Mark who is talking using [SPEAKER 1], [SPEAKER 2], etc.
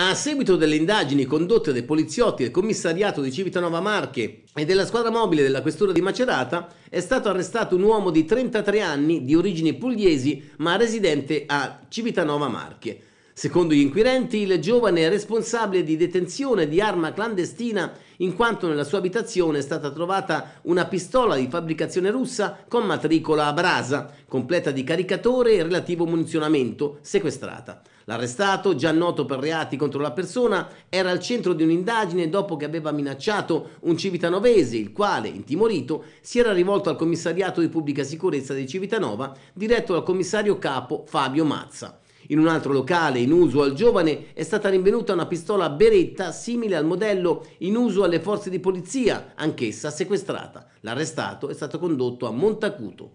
[SPEAKER 1] A seguito delle indagini condotte dai poliziotti del commissariato di Civitanova Marche e della squadra mobile della questura di Macerata, è stato arrestato un uomo di 33 anni di origini pugliesi ma residente a Civitanova Marche. Secondo gli inquirenti, il giovane è responsabile di detenzione di arma clandestina in quanto nella sua abitazione è stata trovata una pistola di fabbricazione russa con matricola a brasa completa di caricatore e relativo munizionamento sequestrata. L'arrestato, già noto per reati contro la persona, era al centro di un'indagine dopo che aveva minacciato un civitanovese, il quale, intimorito, si era rivolto al commissariato di pubblica sicurezza di Civitanova, diretto dal commissario capo Fabio Mazza. In un altro locale in uso al giovane è stata rinvenuta una pistola beretta simile al modello in uso alle forze di polizia, anch'essa sequestrata. L'arrestato è stato condotto a Montacuto.